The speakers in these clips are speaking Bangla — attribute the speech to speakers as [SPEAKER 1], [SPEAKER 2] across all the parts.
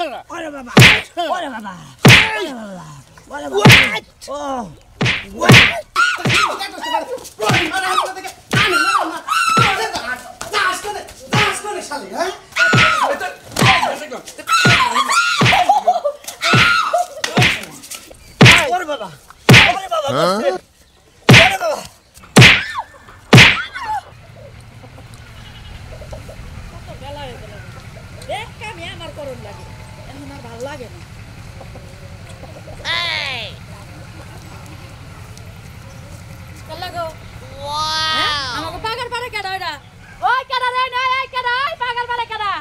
[SPEAKER 1] ওরে বাবা ওরে বাবা
[SPEAKER 2] ওরে বাবা
[SPEAKER 3] ভালো লাগে না হ্যাঁ? আমাকে পাগার পারে কেডা ওইটা ওই কেডা রে না এই কেডা ওই পাগার পারে কেডা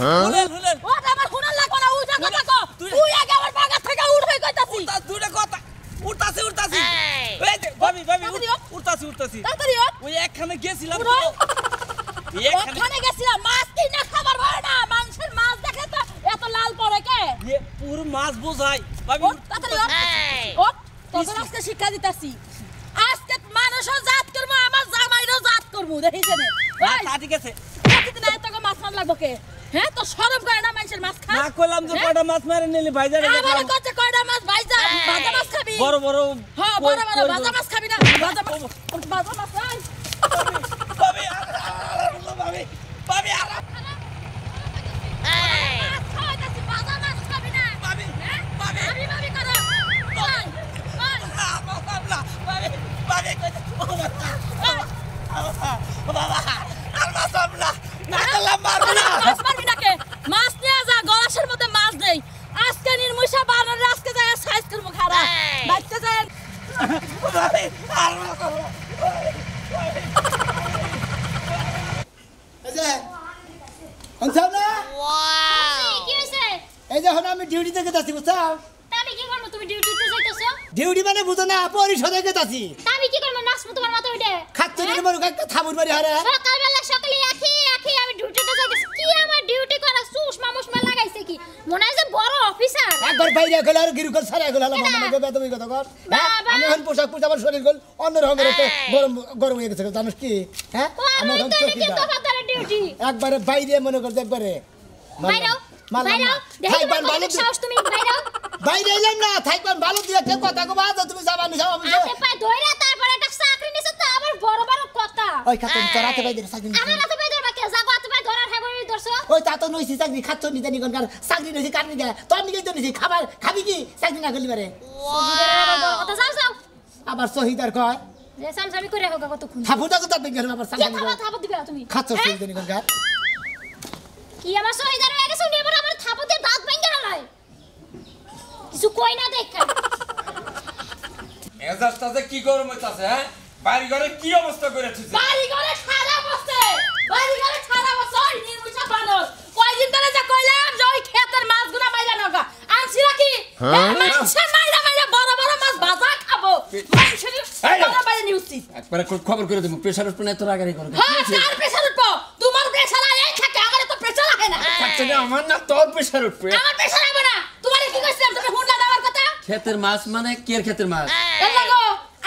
[SPEAKER 3] এত লাল পড়ে কে এ পুরো মাছ বোঝাই ভাবি তাড়াতাড়ি ওঠ শিক্ষা দিতাছি আজকে মানুষও জাত করবো আমার জামাইরও জাত করবো দেখি জেনে হ্যাঁ, তা ঠিক আছে মাছ মার লাগবো কে শরম করে না মানুষের মাছ খা না কইলাম যে হ্যাঁ? কয়টা
[SPEAKER 4] মাছ মারে নিলি ভাইজান আবার
[SPEAKER 3] কত কয়টা মাছ ভাইজান হ্যাঁ। ভাজা মাছ খাবি বড় বড় হ্যাঁ বড় বড় ভাজা মাছ
[SPEAKER 1] ডিউটিতে গেতাছি বুঝছাও
[SPEAKER 5] আমি কি করব তুমি ডিউটিতে যাইতাছো
[SPEAKER 1] ডিউটি মানে বুঝো না পরিষদে গেতাছি
[SPEAKER 5] আমি কি করব নাচমু তোমার মাথা উঠে
[SPEAKER 1] খাচ্চুরি হ্যাঁ? মরু কাক থামুর বাড়ি হারে
[SPEAKER 5] সকালবেলা সকালে আখি আখি আমি ডিউটিতে যাইতাছি কি আমার ডিউটি করা সুষমা মুসমা লাগাইছে কি মনে হয় যে বড় অফিসার একবার বাইরে গেল আর
[SPEAKER 1] গিরু কর সারা গেল আমার মনে গবে তুমি কথা কর হ্যাঁ? আমি এখন পোশাক শরীর গল অন্য গরম গরম হয়ে গেছে জানিস কি হ্যাঁ ডিউটি একবারে বাইরে মনে কর একবারে
[SPEAKER 5] বাইরে বাইরে এলাম না থাকবেন ভালো দিয়ে কে কথা কবা তুমি যাবা নি যাবা আপনি পায় ধইরা তারপর একটা চাকরি নিছে তো আবার বড় বড় কথা
[SPEAKER 1] ওই খাতুন তোরাতে বাইরে চাকরি
[SPEAKER 5] আমার রাতে বাইরে বাকি যাগো আতে বাইরে ধরার খাবো নি ওই তা নইছি চাকরি খাচ্ছ নি জানি কোন কার চাকরি নইছি কার নিগা
[SPEAKER 1] তোর নিগা তো নইছি খাবার খাবি কি চাকরি না করলি পারে কথা যাও যাও আবার সহিদার কয়
[SPEAKER 5] রেসাল জামি করে হোক কত খুন থাপুটা তো তার
[SPEAKER 1] বিজ্ঞান আবার চাকরি খাবো থাপো দিবে তুমি খাচ্ছ হ্যাঁ? নি কোন কার
[SPEAKER 5] কি আমার আবার আমার থাপতে দাঁত ভেঙে কিছু কই না
[SPEAKER 1] মেজাজটাতে
[SPEAKER 4] কি গরম হইতাছে হ্যাঁ বাড়ি ঘরে কি অবস্থা করে আছিস
[SPEAKER 5] বাড়ি ঘরে অবস্থা বাড়ি
[SPEAKER 3] ঘরে অবস্থা ওই কয়দিন ধরে যা কইলাম যে ওই ক্ষেতের মাছগুলা মাইলা নগা আনছি নাকি হ্যাঁ? হ্যাঁ, মাছের মাইলা মাইলা বড় বড় মাছ ভাজা খাবো মাংসের বড় বাইরে নিউজ
[SPEAKER 4] একবার খবর করে দেবো প্রেসার উপরে এত রাগারি করে হ্যাঁ, আমার না তোর প্রেসার উঠবে আমার প্রেসার হবে
[SPEAKER 3] না তোমারে কি কইছিলাম তুমি হুনলা দেওয়ার কথা
[SPEAKER 4] ক্ষেতের মাছ মানে কে ক্ষেতের মাছ
[SPEAKER 3] লাগো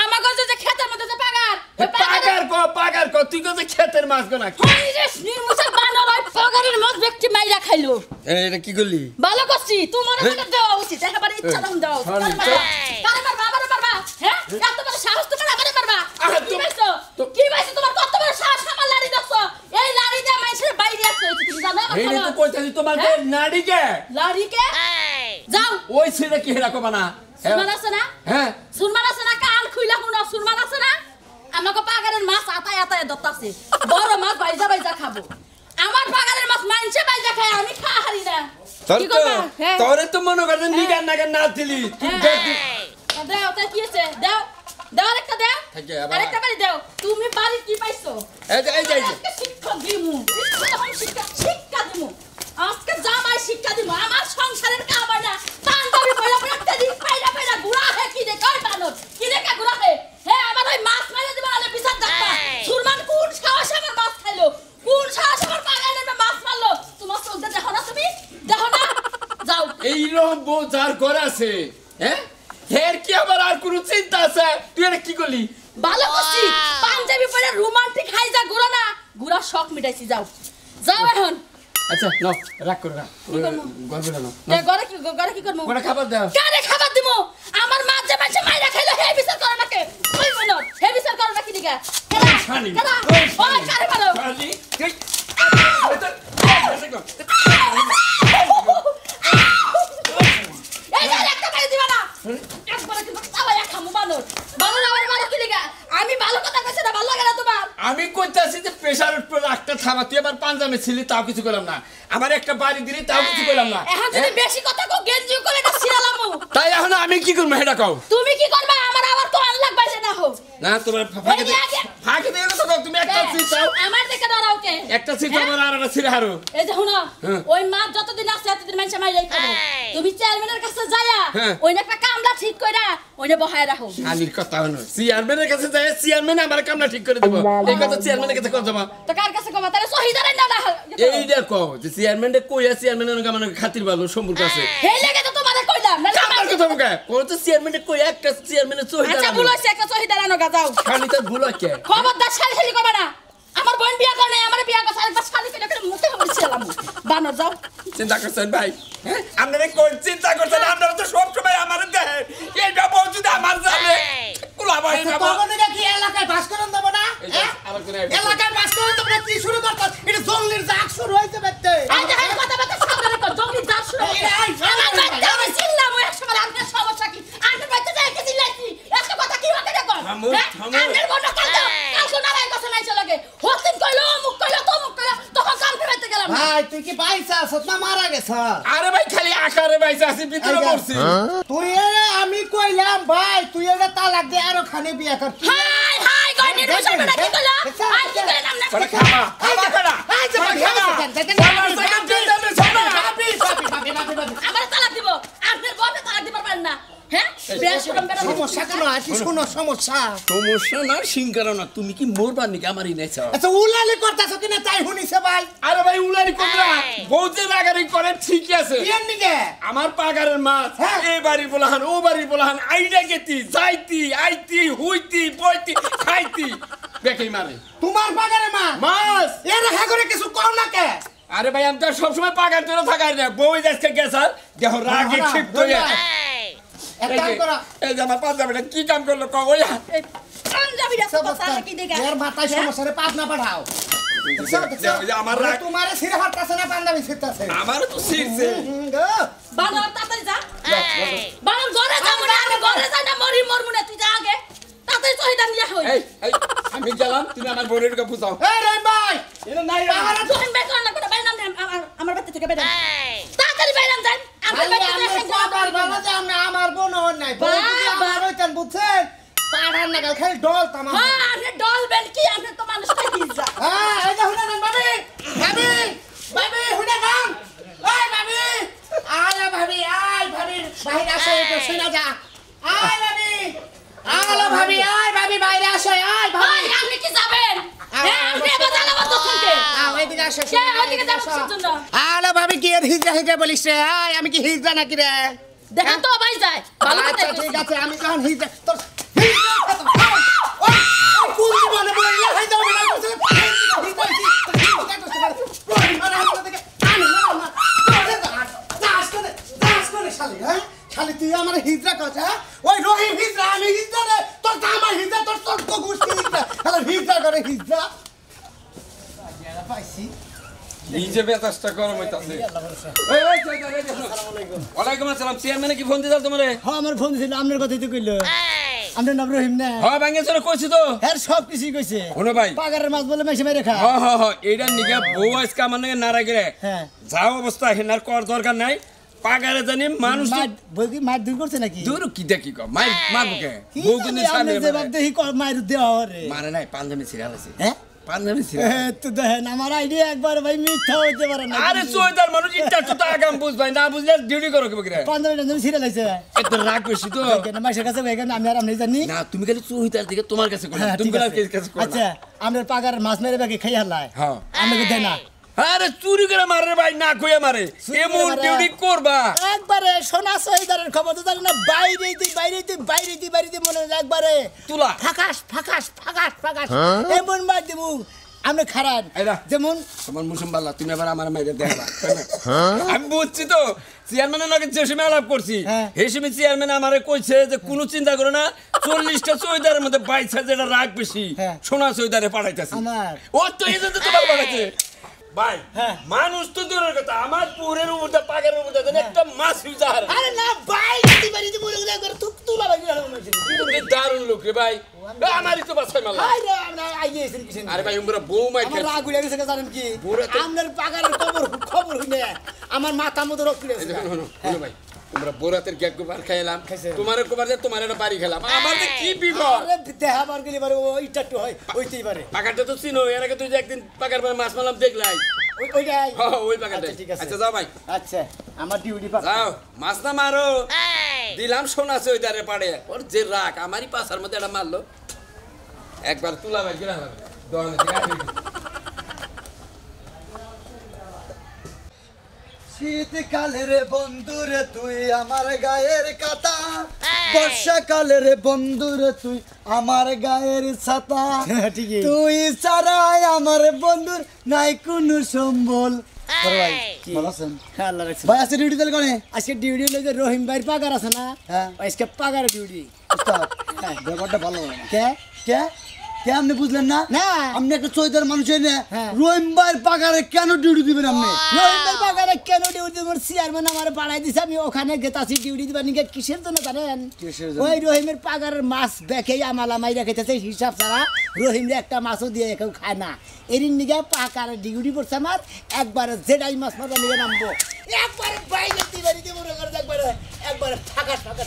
[SPEAKER 3] আমার গজে যে ক্ষেতের মধ্যে যে পাগার পাগার কো পাগার কো তুই গজে ক্ষেতের মাছ গো না হই রে নির্মুসা বানর ওই পাগারের মাছ ব্যক্তি মাইরা খাইলো এটা কি করলি ভালো করছিস তুই করছি তোমার দেওয়া উচিত একেবারে ইচ্ছা দাও দাও হেড়ি তো
[SPEAKER 4] কইতাছি তোমাকে হ্যাঁ? নাড়িকে লাড়িকে যাও ওই ছেলে কি হেরা কবানা সুরমান আছে না হ্যাঁ
[SPEAKER 3] সুরমান আছে না কাল খুইলা কোন সুরমান আছে না আমাকে পাগারের মাছ আতায় আতায় দত্তাছে বড় মাছ বাইজা বাইজা খাবো আমার পাগারের মাছ মানছে বাইজা খায় আমি খা হারি না
[SPEAKER 2] হ্যাঁ। তোরে
[SPEAKER 4] তো মনে করে হ্যাঁ। নিগান নাগান না দিলি
[SPEAKER 3] দাও তা কি আছে দাও দাও আরেকটা দাও আরেকটা বাড়ি দাও তুমি বাড়ি কি পাইছো এই যে এই যে শিক্ষা দিমু শিক্ষা আজকে জামাই শিক্ষা দিব আমার সংসারের কামাইলা পাঞ্জাবি পয়লা পয়লা প্রতিদিন পাইলা পাইলা গুড়া হে কি দেখে ওই বানর কি দেখে গুড়া হে হে আমার ওই মাছ মাইলে দিব আলে বিচার দাঁড়া সুরমান কোন সাহস আমার মাছ খাইলো কোন সাহস আমার পাগালে মাছ মারলো তোমার চলতে দেখো না তুমি দেখো না যাও এই রকম বউ যার ঘর আছে হ্যাঁ ফের কি আবার আর কোনো চিন্তা আছে তুই এটা কি করলি ভালো করছি পাঞ্জাবি পরে রোমান্টিক হাই যা গুড়া না গুড়া শখ মিটাইছি যাও যাও এখন আচ্ছা খাবার দাও আমার মা যে মাঝে খাইলো হে বিচার করে
[SPEAKER 4] থামা তুই আবার পাঞ্জাবে ছিলি তাও কিছু করলাম না আবার একটা বাড়ি দিলি তাও কিছু হ্যাঁ, করলাম না এখন যদি
[SPEAKER 3] বেশি কথা কো গেঞ্জি করে না সিরালাম
[SPEAKER 4] তাই এখন আমি কি করব হেডা কও
[SPEAKER 3] তুমি কি করবা আমার আবার তো আল্লাহ বাজে না হোক
[SPEAKER 4] না তোমার ফাঁকে একটা সিট আমার আর একটা সিট হারু
[SPEAKER 3] এই যে শুনো হ্যাঁ। ওই মা যতদিন আছে ততদিন মানুষ মাই রাখবে তুমি চেয়ারম্যানের কাছে যায়া হ্যাঁ। ওই একটা কামলা ঠিক কইরা ওইনে বহায় রাখো শালির
[SPEAKER 4] কথা হলো চেয়ারম্যানের কাছে যায় চেয়ারম্যান আমার কামলা ঠিক করে দেব এই কথা চেয়ারম্যানের কাছে কর যাবা
[SPEAKER 3] তো কার কাছে কবা তাহলে সহিদারে না না এই
[SPEAKER 4] দেখো যে চেয়ারম্যানকে আছে চেয়ারম্যানের কাছে আমার খাতির ভালো সম্পর্ক আছে এই
[SPEAKER 3] লাগে তো তোমারে কইলাম
[SPEAKER 4] না কামলার কথা মুখে কোন তো চেয়ারম্যানকে কই একটা চেয়ারম্যানের সহিদার আচ্ছা ভুল হইছে
[SPEAKER 3] একটা সহিদার আনো না যাও খালি তো ভুল হইছে খবরদার শালি শালি কবা না আমার বোন বিয়া করে আমার বিয়া করে একবার শালি ফেলে ফেলে মুখে হয়েছিলাম বানর যাও চিন্তা করছেন ভাই হ্যাঁ?
[SPEAKER 4] আপনারা কোন চিন্তা করছেন হ্যাঁ। আপনারা তো সব সময় আমার দেহে এইটা পৌঁছতে আমার যাবে
[SPEAKER 1] কুলা ভাই না তোমাদের হ্যাঁ? কি এলাকায় বাস করেন দেব না এলাকায় বাস করেন তোমরা কি শুরু করতে
[SPEAKER 3] এটা জঙ্গলের জাগ শুরু হয়েছে ব্যক্তি
[SPEAKER 1] আরে ভাই খালি আকারে ভাই চাষি ভিতরে পড়ছি হ্যাঁ? তুই আমি কইলাম ভাই তুই এটা তালাক দে আরো খানে
[SPEAKER 3] বিয়া কর হাই হাই গনি রসা বড় কি কইলা আই কি কইলাম না কি শোনো
[SPEAKER 5] আচ্ছা,
[SPEAKER 4] তুমি তাই শুনিছে ভাই আরে ভাই উলালি করবা বউতে আছে আমার পাগারের মাছ হ্যাঁ। এই বাড়ি বলাহান ও বাড়ি বলাহান গেতি যাইতি আইতি হুইতি বইতি খাইতি বেকেই মারে তোমার পাগারে মাছ মাছ এ রাখা করে কিছু কম না কে আরে ভাই আমি তো সবসময় পাগার তোরা থাকার না বউ আজকে গেছার দেহ রাগে ক্ষিপ্ত
[SPEAKER 3] কি
[SPEAKER 4] কাম করলো কও ওই
[SPEAKER 3] পাঞ্জাবিটা কথা কি দেখা
[SPEAKER 4] হ্যাঁ? যা
[SPEAKER 6] বানর
[SPEAKER 3] ঘরে যা মরে আগে ঘরে যা যা আগে তাড়াতাড়ি সহিদা আমি গেলাম তুমি আমার বোনের বুঝাও আমার না আমার বাচ্চা থেকে বেদা আমার বোন নাই আমার হইতেন বুঝছেন পাড়ার নাগাল খালি ডল তামাম হ্যাঁ, আরে ডল বেল কি আছে তো মানুষটা কি যা হ্যাঁ এই যে হুনা আয় ভাবি
[SPEAKER 2] আলো ভাবি আয়
[SPEAKER 3] ভাবি বাইরে আসো আয় ভাই আপনি কি যাবেন হ্যাঁ, হ্যাঁ, আলো ভাবি কি হিজড়া হিজড়া বলিস রে আয় আমি কি হিজড়া নাকি রে দেখেন তো ভাই হ্যাঁ? যায় ভালো আচ্ছা, ঠিক আছে আমি যখন হিজড়া
[SPEAKER 1] খালি তুই আমার হিজড়া কথা
[SPEAKER 4] নিজে বেতাসটা গরম হইতাছে ওয়ালাইকুম
[SPEAKER 1] আসসালাম চেয়ারম্যানে কি ফোন দিছিল তোমারে হ্যাঁ আমার ফোন দিছিল আপনার কথাই তো কইলো হ্যাঁ, হ্যাঁ, ভাই পাগারের মাছ বলে মেশে মেরে খা হ্যাঁ হ্যাঁ হ্যাঁ এইটা নিগে
[SPEAKER 4] বউ আজকে আমার নাকি নারা গেলে হ্যাঁ। যাও অবস্থা হেনার কর দরকার নাই পাগারে জানি মানুষ
[SPEAKER 1] বউকে মার দূর নাকি দূর কি দেখি কো
[SPEAKER 4] মার মার বউকে বউকে সামনে দেবাব
[SPEAKER 1] দেহি মার দেওয়া রে মারে
[SPEAKER 4] নাই পাঞ্জাবি সিরিয়াল আছে
[SPEAKER 1] আমার একবার ভাই আরে বুঝ ভাই না বুঝলে লাগছে আমি তুমি দিকে তোমার কাছে হ্যাঁ, আচ্ছা, আমরা পাগার মাছ মেরে বাকি খাই হালাই হ্যাঁ। আমি দেনা
[SPEAKER 4] আরে চুরি করে মারে ভাই না কইয়া মারে এমন ডিউটি করবা
[SPEAKER 1] একবারে সোনা সহিদারের খবর তো জানি না বাইরে দি বাইরে দি বাইরে দি বাইরে দি মনে একবারে তুলা ফাকাস ফাকাস ফাকাস ফাকাস হ্যাঁ? এমন মার দিব আমি খারাপ যেমন
[SPEAKER 4] তোমার মুসুম বাল্লা তুমি আবার আমার মেয়েদের দেখবা হ্যাঁ। হ্যাঁ? আমি বুঝছি তো চেয়ারম্যানের নাকি যে সময় আলাপ করছি এই সময় চেয়ারম্যান আমারে কইছে যে কোনো চিন্তা করো না চল্লিশটা সৈদারের মধ্যে বাইশ হাজার রাগ বেশি সোনা চৈদারে পাঠাইতেছি ও তো এই জন্য তোমার পাঠাইছে ভাই হ্যাঁ। মানুষ তো দূরের কথা আমার পুরের উপরে পাগের উপরে একটা হ্যাঁ। মাছ উজার আরে
[SPEAKER 1] না ভাই যদি বাড়ি যদি মরে গেলে করে তুক তুলা দারুণ লোক রে ভাই আমারই তো বাসায় মালা আরে আমরা আইয়েছেন কিছেন আরে ভাই আমরা বউ মাই খেয়ে রাগ উড়ে গেছে জানেন কি আমনের পাগারের খবর খবর হইলে আমার মাথা মতো রক্ত লেগেছে
[SPEAKER 4] ভাই তোমরা বোরাতের গ্যাপ গোবার খাইলাম তোমার গোবার যে তোমার একটা বাড়ি খেলাম আমার যে কি বিপদ
[SPEAKER 1] দেহা বার গেলে বারে ওইটা একটু হয় ওইতেই পারে পাকাটা
[SPEAKER 4] তো চিনো এর আগে তুই যে একদিন পাকার পরে মাছ মারলাম দেখলাই ওই ওই পাকাটা আচ্ছা, ঠিক আছে আচ্ছা যাও ভাই আচ্ছা আমার ডিউটি পাক যাও মাছ না মারো দিলাম সোনা আছে ওই দারে পাড়ে ওর যে রাগ আমারই পাছার মধ্যে এটা মারলো একবার তুলা ভাই গিরা হবে দোকানে
[SPEAKER 1] শীতকালের বন্ধুরে তুই আমার
[SPEAKER 7] গায়ের কাতা
[SPEAKER 1] বর্ষাকালের বন্ধুরে তুই আমার গায়ের ছাতা হ্যাঁ, তুই ছাড়াই আমার বন্ধুর নাই কোনো সম্বল হ্যাঁ, ভাই আজকে ডিউটি তাহলে কোনে আজকে ডিউটি হলো যে রহিম ভাইয়ের পাগার আছে না হ্যাঁ। আজকে পাগার ডিউটি ব্যাপারটা ভালো কে কে আপনি বুঝলেন না আপনি একটা চৈতার মানুষ এনে হ্যাঁ। রহিমবার কেন ডিউটি দিবেন আপনি পাকারে কেন ডিউটি দিবেন চেয়ারম্যান আমার দিছে আমি ওখানে গেতাছি ডিউটি দিবেন নিকে কিসের জন্য জানেন ওই মাছ বেকেই আমালামাই রেখেছে হিসাব ছাড়া একটা মাছও দিয়ে কেউ খায় না এরিন নিগে পাকারে ডিউটি পড়ছে আমার একবারে জেডাই মাছ মাথা নিয়ে নামবো একবারে বাইরে দিবেন করে একবারে একবারে ফাঁকা ফাঁকা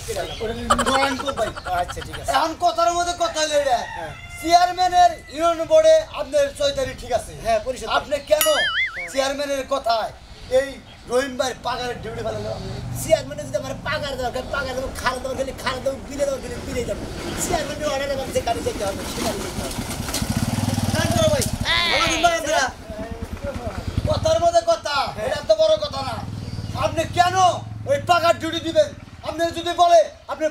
[SPEAKER 1] আচ্ছা ঠিক আছে এখন কথার মধ্যে কথা হইলো চেয়ারম্যানের ইউনিয়ন বোর্ডে আপনার চৈতারি ঠিক আছে হ্যাঁ পরিষদ আপনি কেন চেয়ারম্যানের কথায় এই রহিম ভাই পাগারের ডিউটি ফেলালো চেয়ারম্যানে যদি আমার পাগার দরকার পাগার দেবো খারা দেবো খেলে খারা দেবো বিলে দেবো খেলে বিলে যাবো চেয়ারম্যানের অর্ডার আমার যে গাড়ি যেতে হবে সে যেতে হবে আপনি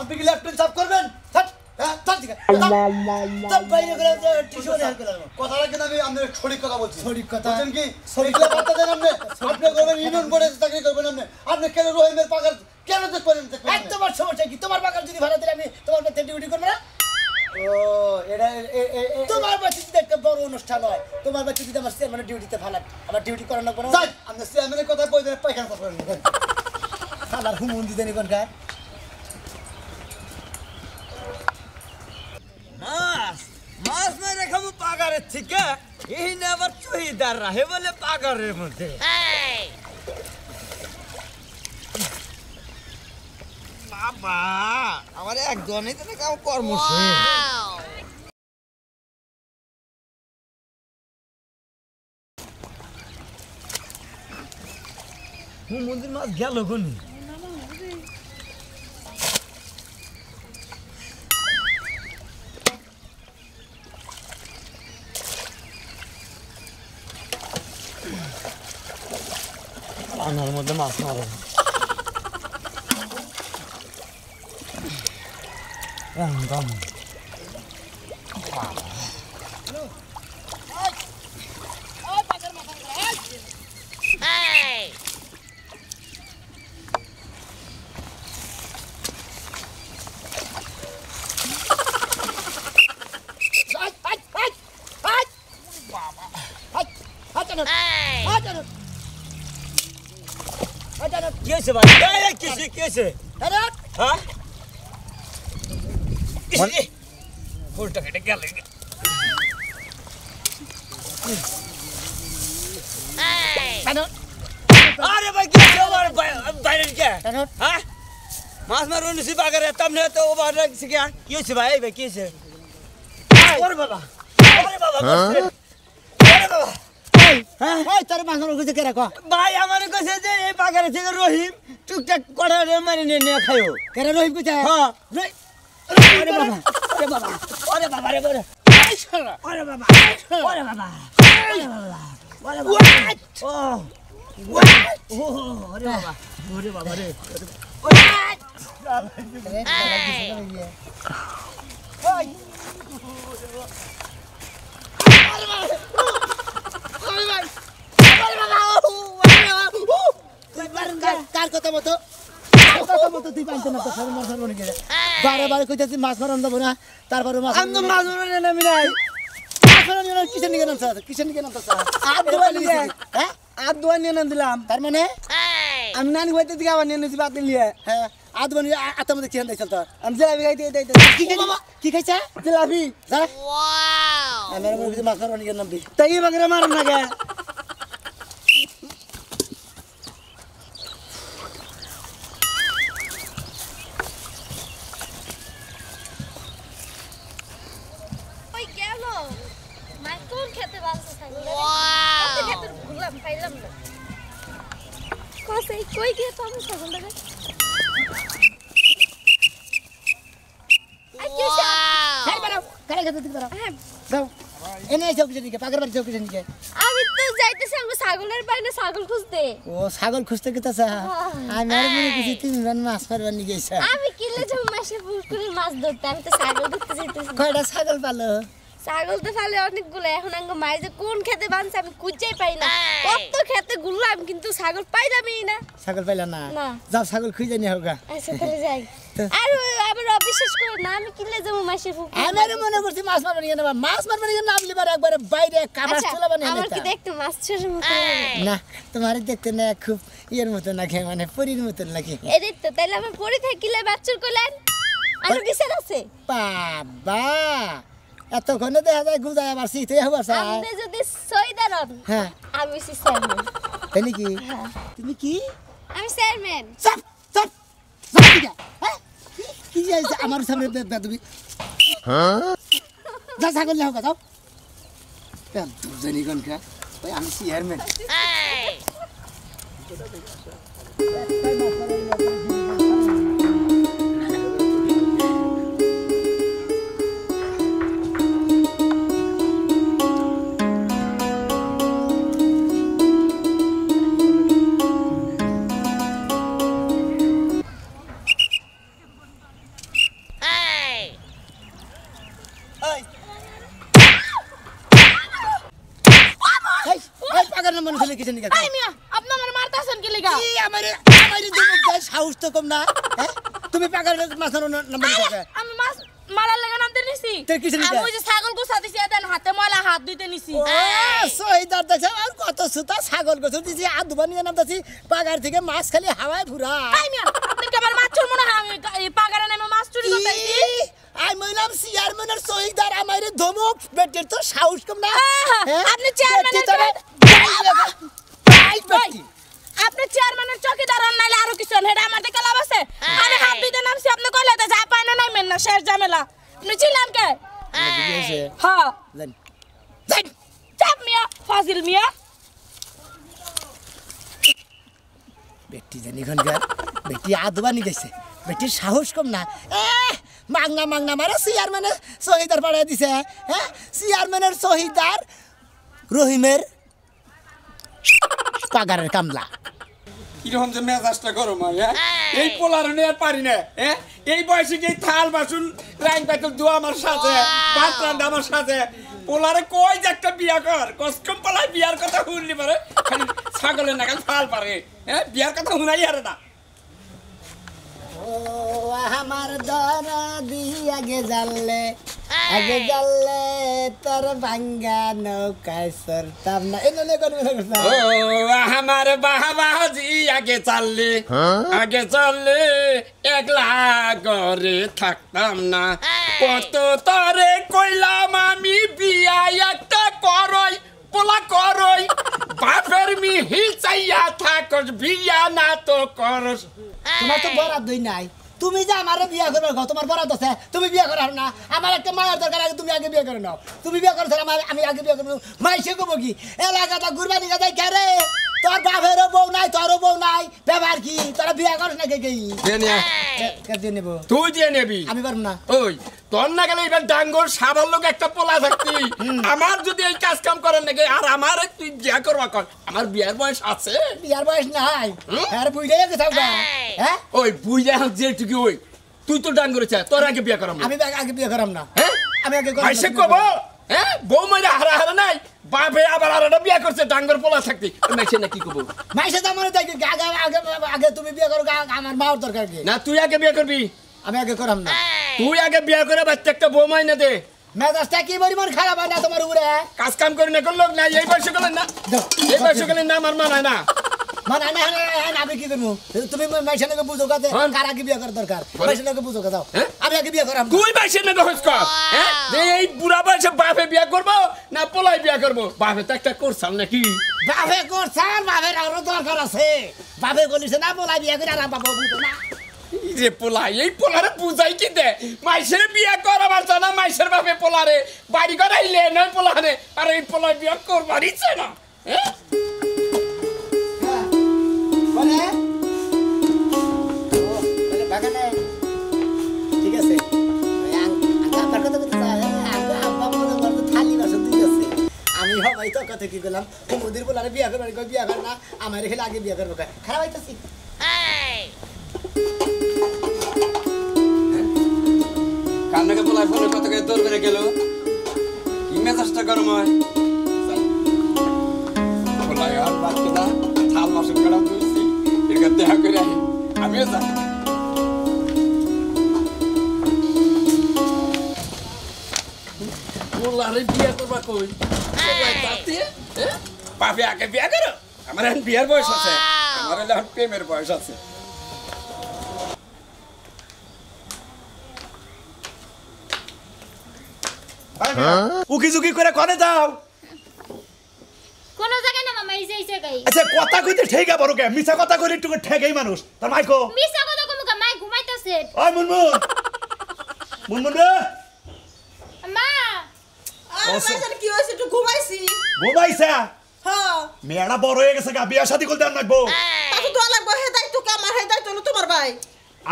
[SPEAKER 1] আপনি কি লেফট হ্যান্ড সাফ করবেন তোমার সমস্যা ডিউটি করবো না তোমার বাচ্চা অনুষ্ঠান হয় তোমার বাচ্চা যদি আমার ডিউটিতে ভালো আমার ডিউটি করানো কোনো আমি চেয়ারম্যানের কথা বই পায়খানা কথা বলেন হুমুন দিতেন মাছ মাছ মেরে খাবো পাগারের থেকে এই না আবার চুহিদার রাহে বলে পাগারের মধ্যে
[SPEAKER 2] বাবা আমার একজনই তো কাউ কর্মশীল মন্দির মাছ গেল কোনি
[SPEAKER 4] るほどまあそう
[SPEAKER 2] ん、
[SPEAKER 1] कैसे हाँ? उल्टा कटे क्या लगेगा अरे भाई क्या वायरल क्या हाँ मास मारो ने सिपा करे तुमने तो वो वायरल से क्या ये सिपाही भाई कैसे और बाबा अरे बाबा हाँ? अरे बाबा हाँ? तेरे मास मारो कुछ करे को भाई हमारे को से ये पागल थे रोहिम টুকটাক কড়া মারি নিয়ে নিয়ে খাইও কেন রহিব কোথায় হ্যাঁ রহিব আরে বাবা আরে বাবা আরে বাবা রে বাবা আরে বাবা আরে বাবা আরে বাবা আরে বাবা রে Oh, কার কথা মতো মাছ মারবো নাকি বারে বারে মাছ মারান দেবো মাছ আমি মাছ মারানো নামি হ্যাঁ? দিলাম তার মানে নানি হইতে দিকে আবার নিয়ে নিয়েছি বাদ নিয়ে হ্যাঁ আর দোয়া নিয়ে আত্মা মধ্যে খেয়ে দিয়েছিল তো আমি জিলাপি খাইতে কি খাইছে কি মাছ মারবো নাকি নামবি তাই
[SPEAKER 7] বাগরে মারুন
[SPEAKER 2] না
[SPEAKER 5] ঘুরলাম পাইলাম না কই কই গিয়ে তো
[SPEAKER 3] ছাগল
[SPEAKER 1] খুঁজতে গেছে আমি তিনজন মাছ মারবার নিয়ে গেছে আমি
[SPEAKER 3] কিলো মাসে পুকুরে মাছ ধরতে আমি তো ছাগল ধরতে কয়টা ছাগল পালো ছাগল তো ফালে অনেকগুলো এখন আঙ্গ মাইজে কোন খেতে বানছে আমি খুঁজেই পাই না কত খেতে ঘুরলাম কিন্তু ছাগল পাইলামই না
[SPEAKER 1] ছাগল পাইলা না ছাগল খুঁজে নিয়ে আচ্ছা
[SPEAKER 3] তাহলে যাই আর আবার অবিশ্বাস না আমি কিনলে যাবো মাসের
[SPEAKER 1] ফুক মনে করছি মাছ মারবার মাছ মারবার নিয়ে নাম লিবার একবারে বাইরে কাবাস আচ্ছা, চলে বানিয়ে আমার কি
[SPEAKER 5] দেখতে মাছ মতো
[SPEAKER 1] না তোমার দেখতে না খুব ইয়ের মতো খেয়ে মানে পরীর মতো লাগে
[SPEAKER 5] এদিক তো তাহলে আমার পরি থাকিলে বাচ্চার কইলেন আর বিছানা আছে
[SPEAKER 1] বাবা এতক্ষণে দেখা যায় গুজায় আবার শীতে হবার চাই আপনি
[SPEAKER 5] যদি সইদার হন
[SPEAKER 1] হ্যাঁ আমি সি চেয়ারম্যান তাই নাকি হ্যাঁ। তুমি কি আমি চেয়ারম্যান চাপ চাপ চাপ কি যাইছে আমার সামনে তুমি হ্যাঁ যা ছাগল লাও যাও কেন দুজনই গনকা ওই আমি চেয়ারম্যান
[SPEAKER 2] এই
[SPEAKER 1] এরকম না হ্যাঁ? তুমি পাগল মাছের নাম্বার
[SPEAKER 3] আমি মাছ মারার লাগা নামতে নিছি তুই আমি যে ছাগল গোছা দিছি হাতে ময়লা হাত দিতে নিছি সই দার
[SPEAKER 1] দেখছ আর কত সুতা ছাগল গোছা দিছি আর দুবার নিয়ে নামতাছি পাগার থেকে মাছ খালি হাওয়ায় ঘুরা আই
[SPEAKER 3] মিয়া আপনাকে মাছ মনে হয় আমি পাগারে নামে মাছ চুরি করতেছি আমি মইলাম চেয়ারম্যানের সহিদার আমারে ধমক বেটের তো সাহস কম না হ্যাঁ? আপনি চেয়ারম্যানের আপনি চেয়ারম্যানের চকি দাঁড়ান নাইলে আরো কিছু হেডা আমার দিকে লাভ আছে হ্যাঁ। আমি হাত দিতে নামছি আপনি কইলে যা পায় না নাই মেন না শেষ ঝামেলা আপনি ছিলাম কে হ্যাঁ, হ্যাঁ। চাপ মিয়া ফাজিল মিয়া
[SPEAKER 1] বেটি জানি এখানকার বেটি আদবানি গেছে বেটি সাহস কম না মাংনা মাংনা মারে চেয়ারম্যানের সহিদার পাড়ায় দিছে হ্যাঁ চেয়ারম্যানের সহিদার রহিমের পাগারের কামলা
[SPEAKER 4] কিরকম যে মেজাজটা গরম হয় হ্যাঁ? এই পোলার পারি না হ্যাঁ? এই বয়সে কি থাল বাসুন রাইন পাইতুল দু আমার সাথে ভাত আমার সাথে পোলারে কই যে একটা বিয়া কর কসকম পোলায় বিয়ার কথা শুনলি পারে ছাগলের নাগাল থাল পারে হ্যাঁ বিয়ার কথা শুনাই আরে না
[SPEAKER 1] আমার দি আগে জানলে আগে জানলে তোর ভাঙ্গা নৌকায় সরতাম না এই নলে কোন ও
[SPEAKER 4] আমার বাবা জি আগে চাললে হ্যাঁ? আগে চাললে একলা ঘরে থাকতাম না কত তরে কইলাম আমি বিয়া একটা করই পোলা করই
[SPEAKER 1] বাপের মি হিলচাইয়া থাকস বিয়া না তো করস হ্যাঁ। তোমার তো বরাদ দই নাই তুমি যে আমারে বিয়া করবার ঘর তোমার বরাদ আছে তুমি বিয়া করার না আমার একটা মায়ের দরকার আগে তুমি আগে বিয়ে করে নাও তুমি বিয়ে করো আমি আগে বিয়ে করবো মাই সে কবো কি এলাকাটা গুরবানি গাদাই কে রে তোর বউ নাই বউ নাই ব্যাপার কি বিয়ে করিস
[SPEAKER 4] নেব তুই দিয়ে নেবি আমি পারব না ওই তোর না গেলে এবার ডাঙ্গর লোক একটা পোলা থাকতি আমার যদি এই কাজ কাম করেন নাকি আর আমার তুই বিয়া করবা কর আমার বিয়ার বয়স আছে
[SPEAKER 1] বিয়ার বয়স নাই
[SPEAKER 4] আর হ্যাঁ, বুঝে গেছে থাকবা হ্যাঁ ওই বুঝে যেটুকু ওই তুই তো ডাঙ্গর চা তোর আগে বিয়া করাম আমি
[SPEAKER 1] আগে বিয়ে করাম না
[SPEAKER 4] হ্যাঁ আমি আগে করাম কব হ্যাঁ বউ বিয়া করছে ডাঙ্গর আমার দেখি
[SPEAKER 1] দরকার কি না তুই আগে বিয়ে করবি আমি আগে করাম তুই আগে বিয়ে করে বাচ্চা একটা বউ মাইনা দে কি পরিমাণ খারাপ না তোমার উপরে কাজ কাম করি না করলো না এই বয়সে গেলেন না এই বয়সে গেলেন না আমার মানায় না মানে কি করব তুমি মাইশা নাকি বুঝো কাতে কার আগে বিয়া করার দরকার মাইশা বুঝো কাতাও হ্যাঁ? আমি আগে বিয়া করাম কই মাইশা নাকি হস
[SPEAKER 2] কর
[SPEAKER 4] হ্যাঁ? এই বুড়া বয়সে বাপে বিয়া করব না পোলাই বিয়া করব বাপে তো একটা করছাম নাকি বাপে করছাম আরো দরকার আছে বাপে বলিছে না পোলাই বিয়া করে আর বাবা বুঝো না যে পোলাই এই পোলারে বুঝাই কি দে মাইসের বিয়া করবার জানা মাইসের বাপে পোলারে বাড়ি করাইলে নয় পোলারে আর এই পোলার বিয়া করবার ইচ্ছে না
[SPEAKER 1] হ্যাঁ বাগানে কি করলাম মোদির বলে বিয়া করবার বিয়া কর না আমার খেলে আগে বিয়া করবো খারাপ হইতেছি
[SPEAKER 2] হ্যাঁ?
[SPEAKER 4] কান্নাকে বলার ফলে কত করে দৌড় বেড়ে গেল কি মেজাজটা গরম হয় আর বাচ্চাটা থাল মাসুক করা তুই জায়গার দেখা করে আহি আমিও যাই পোলারে বিয়া করবা কই তাতে বাপে আগে বিয়া করো আমার এখন বিয়ার বয়স আছে আমার এখন প্রেমের বয়স আছে
[SPEAKER 6] হ্যাঁ? উকি জুকি করে কনে যাও আচ্ছা কথা কইতে ঠেকা বড় কে মিছা কথা কইলে একটু ঠেকাই মানুষ তার মাই কো
[SPEAKER 5] মিছা কথা কমু কা মাই ঘুমাইতাছে
[SPEAKER 6] ওই মুনমুন মুনমুন রে
[SPEAKER 5] মা আর মাইজার কি হইছে একটু ঘুমাইছি
[SPEAKER 6] ঘুমাইছা হ্যাঁ মেয়েরা বড় হয়ে গেছে গা বিয়া শাদি করতে আর লাগবো
[SPEAKER 7] তাহলে তো লাগবো হে তো কামা হে দায়িত্ব তোমার ভাই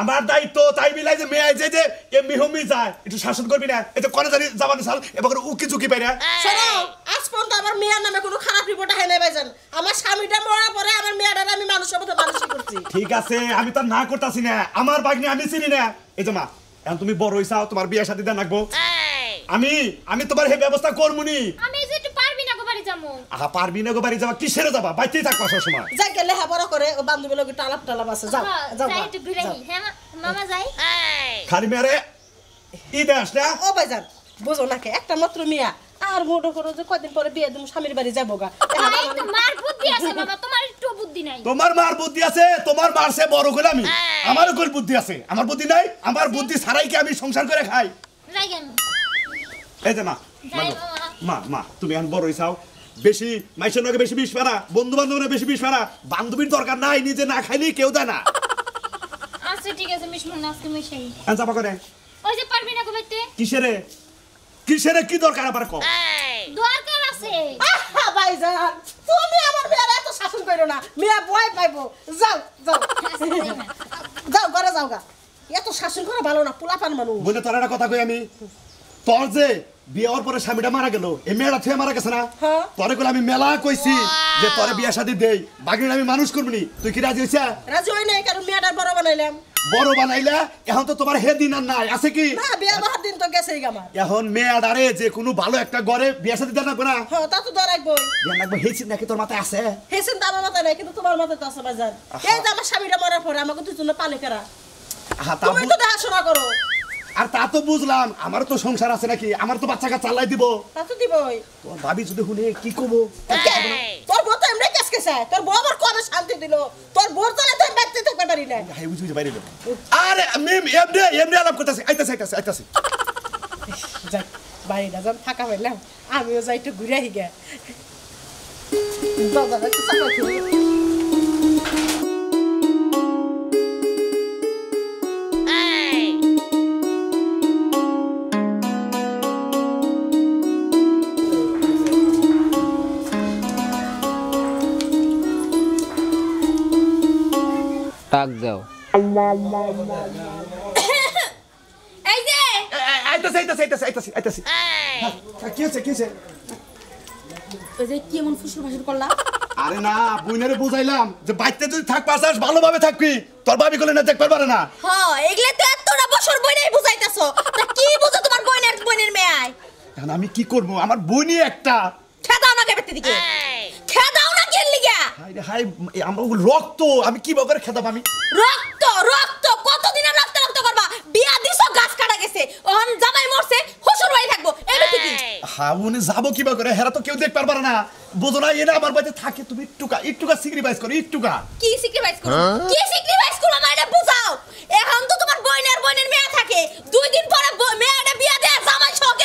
[SPEAKER 6] আমার দায়িত্ব তাই মিলাই যে মেয়ে যে যে এমনি হুমি যায় একটু শাসন করবি না এটা কোন জানি জামানো সাল এবার উকি চুকি পাই না
[SPEAKER 7] আজ পর্যন্ত আমার মেয়ের নামে কোনো খারাপ রিপোর্ট হয় নাই ভাইজান আমার স্বামীটা মরা পরে আমার মেয়েটার আমি মানুষের মতো মানুষ করছি ঠিক
[SPEAKER 6] আছে আমি তো না করতাছি না আমার বাগনি আমি চিনি না এই যে মা এখন তুমি বড় হইছাও তোমার বিয়ে শাদী দেন লাগবো আমি আমি তোমার হে ব্যবস্থা করমুনি আমি পারবি না গো বাড়ি যাবা কিসের যাবা বাইতেই থাকো সব সময়
[SPEAKER 7] যা গেলে হ্যাঁ বড় করে ও বান্ধবী লগে টালাপ টালাপ আছে যাও হ্যাঁ, যাও
[SPEAKER 5] হ্যাঁ, মামা যাই
[SPEAKER 7] খালি মেরে ই না ও বুঝো না কে একটা মাত্র মিয়া আর মোটো করো যে কদিন পরে বিয়ে স্বামীর বাড়ি যাবো গা বুদ্ধি আছে মামা
[SPEAKER 5] তোমার একটু বুদ্ধি নাই তোমার মার
[SPEAKER 7] বুদ্ধি আছে তোমার
[SPEAKER 6] আমার কোন বুদ্ধি আছে আমার বুদ্ধি নাই আমার বুদ্ধি ছাড়াই কি আমি সংসার করে খাই এই যে মা মা মা তুমি এখন বড় চাও বেশি মাইসের নাকি বেশি বিষ ফেরা বন্ধু বান্ধবের বেশি বিষ ফেরা বান্ধবীর দরকার নাই নিজে না খাইলে কেউ দেয় না
[SPEAKER 5] আচ্ছা ঠিক আছে মিশ মনে আজকে মিশাই চাপা করে ওই যে পারবি না ঘুমাইতে
[SPEAKER 6] কিসেরে কিসেরে কি দরকার আবার কও
[SPEAKER 5] দরকার আছে আহা ভাইজান
[SPEAKER 7] তুমি আমার মেয়ের এত শাসন করো না মিয়া ভয় পাইবো যাও যাও যাও ঘরে যাও গা এত শাসন করা ভালো না পোলাপান মানুষ বলে
[SPEAKER 6] তোর একটা কথা কই আমি তোর যে বিয়ে হওয়ার পরে স্বামীটা মারা গেল এই মেয়েটা থেকে মারা গেছে না পরে হ্যাঁ। করে আমি মেলা কইছি যে পরে বিয়া শাদি দেই বাগিনা আমি মানুষ করবনি তুই কি রাজি হইছা
[SPEAKER 7] রাজি হই নাই কারণ মেয়েটার বড় বানাইলাম
[SPEAKER 6] বড় বানাইলা এখন তো তোমার হে দিন আর নাই আছে কি না
[SPEAKER 7] বিয়া বাহার দিন তো গেছেই আমার
[SPEAKER 6] এখন মেয়াডারে যে কোনো ভালো একটা ঘরে বিয়া শাদি দেন না
[SPEAKER 7] হ্যাঁ তা তো দরাইবো
[SPEAKER 6] দেন রাখবো হে চিন্তা কি তোর মাথায় আছে
[SPEAKER 7] হে চিন্তা আমার মাথায় নাই কিন্তু তোমার মাথায় তো আছে বাজার এই যে আমার স্বামীটা মরার পরে আমাকে তুই জন্য পালে করা তুমি তো দেখাশোনা করো
[SPEAKER 6] আর তা তো বুঝলাম আমার তো সংসার আছে নাকি আমার তো বাচ্চা কাচ্চা চালাই দিব তা তো দিবই তোর ভাবি যদি শুনে কি কব
[SPEAKER 7] তোর বউ তো এমনি কেসকে চায় তোর বউ আবার কবে শান্তি দিল তোর বউর তো তোর বাড়িতে থাকতে পারি না ভাই বুঝি বুঝি বাইরে আরে মিম এমনি এমনি আলাপ করতেছি আইতাছি আইতাছি আইতাছি যাই বাইরে যাম থাকা পাইলাম আমিও যাই একটু ঘুরে আহি গে
[SPEAKER 3] দাদা কি
[SPEAKER 2] টাক দাও
[SPEAKER 6] এই যে তোর না দেখবার না
[SPEAKER 3] হ্যাঁ, কি তোমার
[SPEAKER 6] আমি কি করবো আমার বইনি একটা
[SPEAKER 3] খেদাও আমি তুমি একটুকা
[SPEAKER 6] একটুকা সিক্রিফাইস করো একটুকা
[SPEAKER 3] কি সিক্রিফাইস করো হ্যাঁ? কি সিক্রিফাইস করো আমার এটা বুঝাও এখন তো তোমার বইনের বইনের মেয়ে থাকে দুই দিন পরে মেয়েটা বিয়া দেয় জামাই সহকে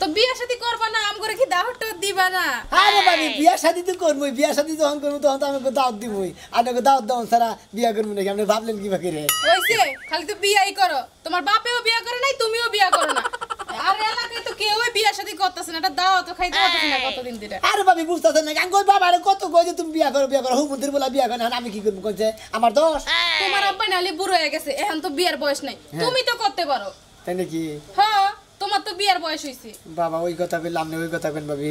[SPEAKER 3] তো বিয়া শাদি করবা না আম করে কি দাওয়াত দিবা না আরে বাবি
[SPEAKER 1] শাদি তো করবো বিয়া শাদি যখন করবো তখন তো আমাকে দাওয়াত দিবই আপনাকে দাওয়াত করবো নাকি আপনি ভাবলেন কি বাকি রে
[SPEAKER 3] খালি তো করো তোমার বাপেও করে নাই তুমিও বিয়া করো না
[SPEAKER 1] কত কই যে তুমি বিয়া বিয়া বলা বিয়া আমি কি আমার দোষ
[SPEAKER 3] তোমার আব্বা নালে বুড়ো হয়ে গেছে এখন তো বিয়ার বয়স নাই হ্যাঁ। তুমি তো করতে পারো তাই নাকি হ্যাঁ তোমার তো বিয়ার বয়স হইছে
[SPEAKER 1] বাবা ওই কথা বললাম না ওই কথা কইন ভাবি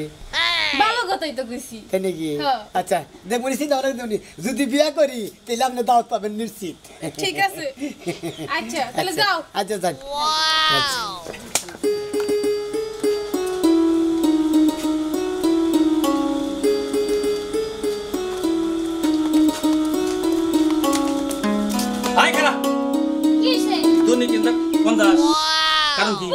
[SPEAKER 3] ভালো কথাই তো কইছি
[SPEAKER 1] তাই নাকি হ্যাঁ। আচ্ছা দেখ বলিছি না অনেক দিন যদি বিয়া করি তাহলে আপনি দাওয়াত পাবেন নিশ্চিত ঠিক আছে আচ্ছা, আচ্ছা তাহলে যাও আচ্ছা যাক
[SPEAKER 5] কারণ কি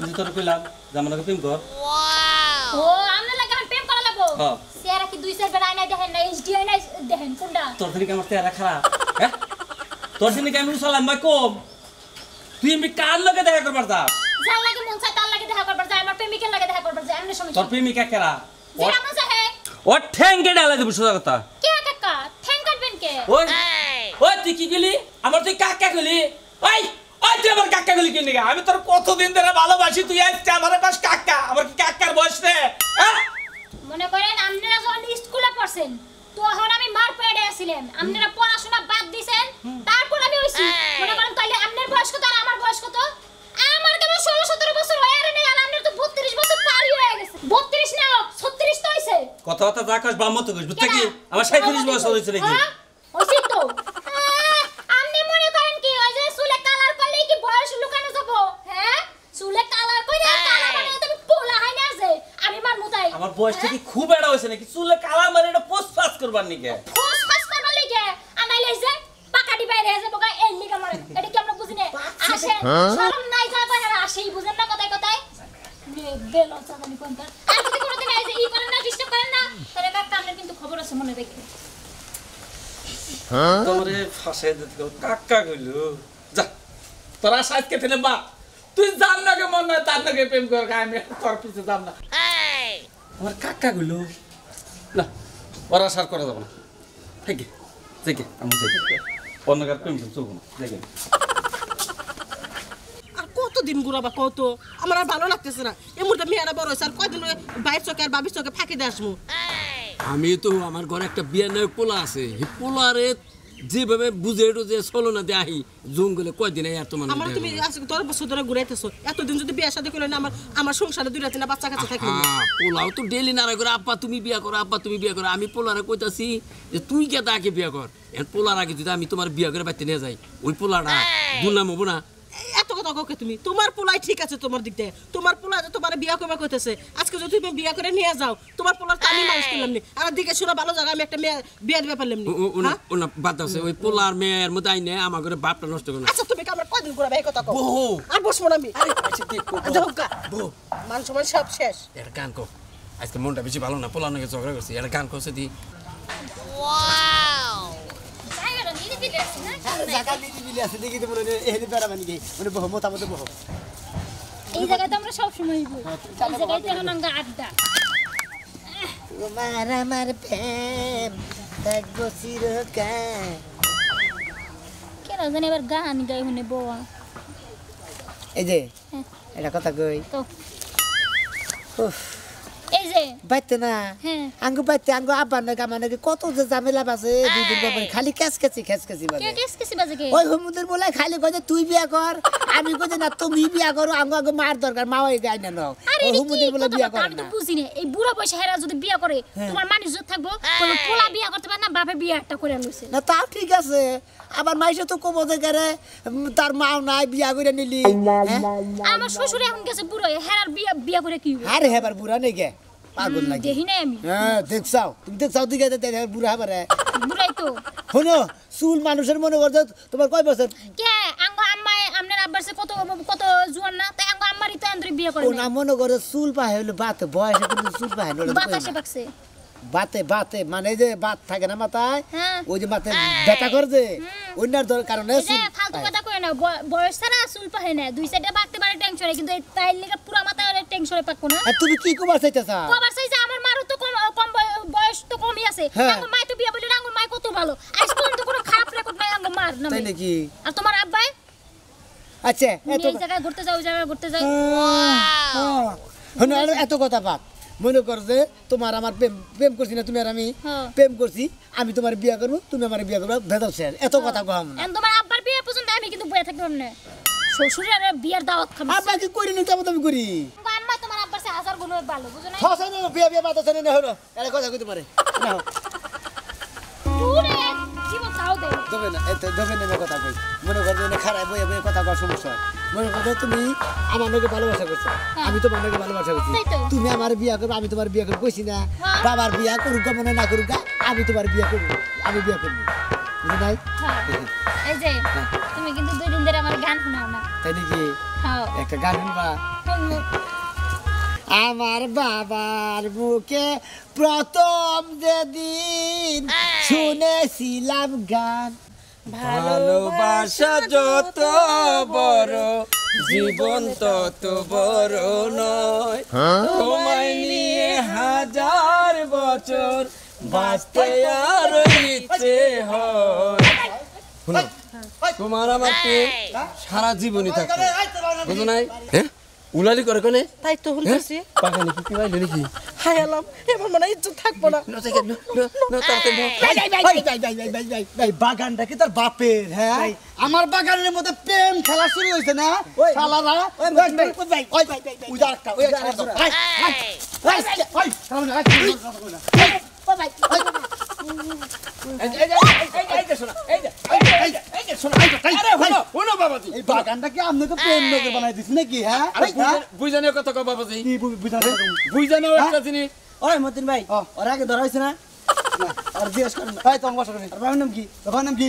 [SPEAKER 4] যে তোর কইলাম যে আমরা প্রেম কর
[SPEAKER 5] ও আমরা লাগা প্রেম করা লাগবো হ্যাঁ সেরা কি দুই সের বেড়াই না দেখেন না এইচডি না দেখেন কোনটা
[SPEAKER 4] তোর দিকে আমার চেহারা খারাপ হ্যাঁ? তোর দিকে আমি সালাম ভাই কম তুই আমি কার লগে দেখা করবার দা
[SPEAKER 5] যার লাগে মন চায় তার লাগে দেখা করবার যায় আমার প্রেমিকের লাগে দেখা করবার যায় এমনি সময় তোর
[SPEAKER 4] প্রেমিকা কেরা যেটা মন চায় ও ঠ্যাংকে ডালা দিব সোজা কথা
[SPEAKER 5] কে কাকা ঠ্যাং কাটবেন কে ওই
[SPEAKER 4] ওই তুই কি গলি আমার তুই কাকা গলি ওই আজকে কাকা গুলি কিনে আমি তোর কতদিন ধরে ভালোবাসি তুই আজকে আমার পাশ কাকা আমার কি কাকার বয়স রে
[SPEAKER 5] হ্যাঁ? মনে করেন আপনারা যখন স্কুলে পড়ছেন তখন আমি মার পেড়ে আছিলাম আপনারা পড়াশোনা বাদ দিছেন তারপর আমি হইছি মনে করেন তাইলে আপনার বয়স কত আর আমার বয়স কত আমার কেমন ষোলো সতেরো বছর হয়ে আর নেই আপনার তো বত্রিশ বছর পারি হয়ে গেছে বত্রিশ না ছত্রিশ তো হয়েছে
[SPEAKER 4] কথা কথা যা বাম্মত বুঝতে কি আমার সাঁত্রিশ বছর হয়েছে নাকি বয়স থেকে খুব এড়া হয়েছে নাকি চুলে কালা মানে এটা পোস্ট পাস করবার নিকে
[SPEAKER 5] পোস্ট পাস করবার নিকে আমার লাইছে পাকাটি বাইরে আছে বগা এই মারে এটা কি আমরা আসে হ্যাঁ? নাই যা বাইরে আসেই বুঝেন না কথাই কথাই কোনটা কোনদিন আইছে ই করেন না করেন না তাহলে কাক কামনে কিন্তু খবর আছে মনে রাখবেন
[SPEAKER 4] হ্যাঁ ফাঁসাই দিতে কাকা কইলো যা তোরা সাথে ফেলে বা তুই জান নাকে মন না তার নাকে প্রেম কর আমি তোর পিছে যাম না আমার কাকাগুলো না ওরা আশা করা যাবে না থেকে থেকে আমি থেকে অন্য কার প্রেম চলবো না দেখেন
[SPEAKER 7] কতদিন ঘুরাবা কত আমার আর ভালো লাগতেছে না এই মুহূর্তে মেয়েরা বড় হয়েছে আর কয়দিন বাইর চোখে আর বাবির চোখে ফাঁকি দিয়ে আসবো
[SPEAKER 4] আমি তো আমার ঘরে একটা বিয়ের নয় পোলা আছে পোলারে যেভাবে বুঝে যে চলো না দিয়ে আহি জঙ্গলে কয়দিন এত মানে আমার তুমি
[SPEAKER 7] তোর বছর ধরে ঘুরাইতেছো এতদিন যদি বিয়া সাথে করলে না আমার আমার সংসারে দুই রাতে না বাচ্চা কাছে থাকবে
[SPEAKER 4] পোলাও তো ডেলি নারা করে আপা
[SPEAKER 7] তুমি বিয়া করো আপা তুমি বিয়া করো আমি পোলারে কইতাছি যে তুই কে তাকে
[SPEAKER 4] বিয়া কর এর পোলার আগে যদি আমি তোমার বিয়া করে বাইতে নিয়ে যাই ওই পোলাটা দুলাম হবো না
[SPEAKER 7] এত কথা কাউকে তুমি তোমার পোলাই ঠিক আছে তোমার দিক দিয়ে তোমার পোলা তোমার বিয়া কবে করতেছে আজকে যদি তুমি বিয়া করে নিয়ে যাও তোমার পোলার তো আমি মানুষ করলাম নি আর দিকে শুনে ভালো জায়গা আমি একটা মেয়ে বিয়া দিবে পারলাম নি
[SPEAKER 4] ওনা হ্যাঁ? বাদ আছে ওই পোলার মেয়ের মধ্যে আইনে আমার ঘরে বাপটা নষ্ট করে আচ্ছা
[SPEAKER 7] তুমি কামড় কয়দিন করে ভাই কথা কও বহু আর বসবো না আমি আচ্ছা ঠিক আচ্ছা, কও বহু মান সময় সব শেষ
[SPEAKER 4] এর গান কও আজকে মনটা বেশি ভালো না পোলার নাকি ঝগড়া করছি এর গান কইছে দি
[SPEAKER 5] ওয়াও দেখি
[SPEAKER 1] তো মনে এহেলি বেড়া মানে কি মনে বহ মোটামুটি বহ
[SPEAKER 5] এই জায়গায় তো আমরা সবসময় এই জায়গায় তো জানি এবার গান গাই শুনে বউয়া
[SPEAKER 1] এই যে হ্যাঁ। এটা কথা কই তো উফ এই যে হ্যাঁ। আঙ্গু বাইতে আঙ্গু আব্বা কত যে ঝামেলা বাজে দুই দিন খালি বাজে
[SPEAKER 5] বাজে কে ওই হুমুদের
[SPEAKER 1] বলে খালি তুই বিয়া কর আমি কইছে না তুমি বিয়া করো আঙ্গু আঙ্গু মার দরকার মা না নাও ওই হুমুদের বলে বিয়া কর না
[SPEAKER 5] বুঝি না এই বুড়া হেরা যদি বিয়া করে হ্যাঁ। তোমার মানুষ যত থাকবো পোলা বিয়া করতে না বাপে বিয়া করে লইছে
[SPEAKER 1] না তাও ঠিক আছে আবার মাইসে তো কবো করে তার মাও নাই বিয়া করে নিলি
[SPEAKER 5] আমার শ্বশুর এখন গেছে বুড়ো হেরার বিয়া বিয়া করে কি আরে
[SPEAKER 1] হেবার বুড়া নেই গে
[SPEAKER 5] পাগল লাগে দেখি না আমি হ্যাঁ
[SPEAKER 1] দেখছাও তুমি দেখছাও দিকে বুড়া হাবারে বুড়াই তো হলো চুল মানুষের মনে করছে তোমার কয় বছর
[SPEAKER 5] কে আঙ্গ আম্মাই আমনের আব্বার সে কত কত জুয়ান না তাই আঙ্গ আম্মারই তো আন্দরে বিয়ে করে ও না
[SPEAKER 1] মনে করে চুল পায় হলো বাত বয়সে কিন্তু চুল পায় হলো বাতাসে পাকছে বাতে বাতে মানে যে বাত থাকে না মাথায় হ্যাঁ। ওই যে মাথায় ব্যথা করে যে অন্যার দর কারণে ফালতু কথা
[SPEAKER 5] কই না বয়স চুল পাহে না দুই সাইডে বাতে কিন্তু এই পুরো মাথায় তুমি কি আমার তো কম কম বয়স তো কমই আছে আমার হ্যাঁ। মাই তো বিয়া বলে রাঙ্গুর মাই কত ভালো আজ পর্যন্ত কোনো খারাপ রেকর্ড নাই আমার মার তাই নাকি আর তোমার আব্বাই
[SPEAKER 1] আচ্ছা এই জায়গায়
[SPEAKER 5] ঘুরতে যাও জায়গায় ঘুরতে যাও
[SPEAKER 1] হ্যাঁ, এত কথা বাদ মনে কর যে তোমার আমার প্রেম প্রেম করছি না তুমি আর আমি হ্যাঁ। প্রেম করছি আমি তোমার বিয়ে করবো তুমি আমার বিয়ে করবো ভেতর শেষ এত হ্যাঁ। কথা কম
[SPEAKER 5] না তোমার আব্বার বিয়ে পর্যন্ত আমি কিন্তু বয়ে থাকলাম না
[SPEAKER 1] শ্বশুর আর বিয়ের দাওয়াত খাবো আব্বা কি করি নিতে আমি করি
[SPEAKER 5] আম্মা তোমার আব্বার সে হাজার গুণ ভালো
[SPEAKER 1] না না হলো কথা কইতে পারে না কি দে না এত না কথা কই মনে করবে না খারাপ বয়ে বয়ে কথা কর সমস্যা মনে কথা তুমি আমার নাকি ভালোবাসা করছো হ্যাঁ। আমি তোমার নাকি ভালোবাসা করছি তুমি আমার বিয়া করবো আমি তোমার বিয়ে করবো কইছি না হ্যাঁ। বাবার বিয়া করুক গা মনে না করুক হ্যাঁ, আমি তোমার বিয়ে করবো আমি বিয়ে করবো বুঝলি ভাই
[SPEAKER 5] তুমি কিন্তু দুই ধরে আমার গান শোনাও না
[SPEAKER 1] তাই নাকি
[SPEAKER 2] একটা গান শুনবা
[SPEAKER 5] আমার বাবার
[SPEAKER 1] মুখে প্রথম যেদিন শুনেছিলাম গান
[SPEAKER 2] ভালোবাসা যত বড়
[SPEAKER 4] জীবন তত বড় নয় তোমায় নিয়ে হাজার বছর বাঁচতে আর ইচ্ছে হয় তোমার আমাকে সারা জীবনই থাকবে বুঝো নাই হ্যাঁ উলালি করে কোনে
[SPEAKER 7] তাই তো হুলতেছি
[SPEAKER 4] পাকা নাকি কি ভাই নাকি
[SPEAKER 7] হাই আলাম এবার মনে ইজ্জত থাকবো না না না না তাতে ভাই ভাই ভাই ভাই
[SPEAKER 1] ভাই ভাই বাগানটা কি তার বাপের হ্যাঁ আমার বাগানের মধ্যে প্রেম খেলা শুরু হইছে না শালারা ওই ভাই ভাই ওই ভাই ওই একটা ওই একটা ভাই ভাই ভাই ভাই
[SPEAKER 2] ভাই ভাই
[SPEAKER 1] বাগানটা কি আপনি তো প্রেম নগর বানাই দিস নাকি হ্যাঁ বুঝানোর কথা কব বাবাজি বুঝানো একটা জিনিস ওই মতিন জিজ্ঞেস করেন কি বাবার নাম কি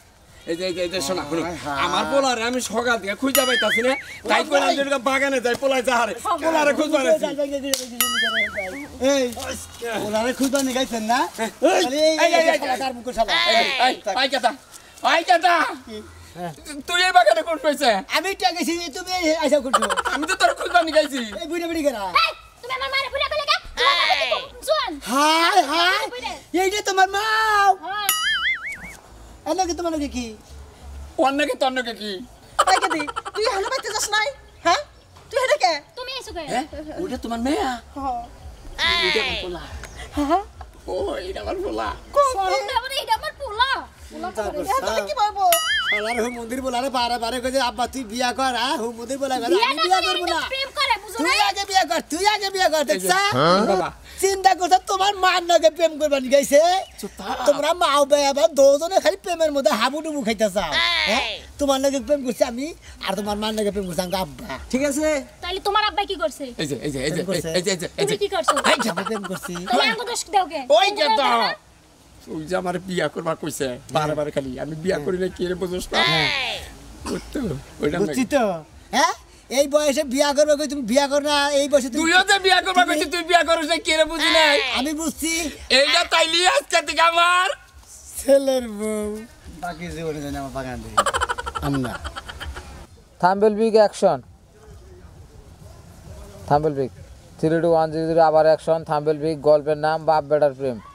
[SPEAKER 4] এই যে আমার পোলারে আমি সকাল থেকে খুঁজা পাইতাছি না তাই করে আমি বাগানে যাই পোলায় যাহারে পোলারে খুঁজবা
[SPEAKER 1] না গাইছেন না তুই বাগানে কোন পেয়েছে আমি তো তুমি আইসা করছো আমি তো তোর খুঁজবা নি এই বুড়ি বুড়ি গেরা
[SPEAKER 5] তুমি আমার মারে ভুলে
[SPEAKER 1] গেলে তোমার মা এনেকে তোমালোকে কি অন্যকে তন্নকে কি দি
[SPEAKER 7] তুই হেলে বাইতে যাস নাই হ্যাঁ তুই হেলে
[SPEAKER 5] কে তুমি এসো হ্যাঁ? হ্যাঁ, হ্যাঁ। কে ওটা তোমার মেয়ে হ্যাঁ ওটা আমার কি বলবো
[SPEAKER 3] শালার হুম
[SPEAKER 1] মন্দির বলারে বারে বারে তুই বিয়া কর হ্যাঁ হুম মন্দির বলা কর বিয়া করব না তুই আগে বিয়া কর তুই আগে বিয়া কর দেখছ বাবা চিন্তা করছো তোমার মার নাকে প্রেম করবার গেছে তোমরা মা বেয়াবা দুজনে খালি প্রেমের মধ্যে হাবু ডুবু খাইতে চাও হ্যাঁ? তোমার নাকে প্রেম করছি আমি আর তোমার মার নাকে প্রেম করছি আব্বা ঠিক আছে
[SPEAKER 5] তোমার আব্বা কি করছে
[SPEAKER 4] খালি আমি বিয়া করি না কি রে
[SPEAKER 1] এই বয়সে বিয়া করবে কই তুমি বিয়া কর না এই বয়সে তুইও যে বিয়া করবে কইছিস তুই বিয়া করছ না কেরে বুঝি হ্যাঁ। নাই আমি বুঝছি এইটা তাইলি আজকে থেকে আমার ছেলের বউ বাকি জীবনে জানি আমার
[SPEAKER 5] বাগান দিই আমরা থাম্বেল বিগ অ্যাকশন থাম্বেল big three two one zero zero আবার অ্যাকশন থাম্বেল বিগ গল্পের নাম বাপ বেটার প্রেম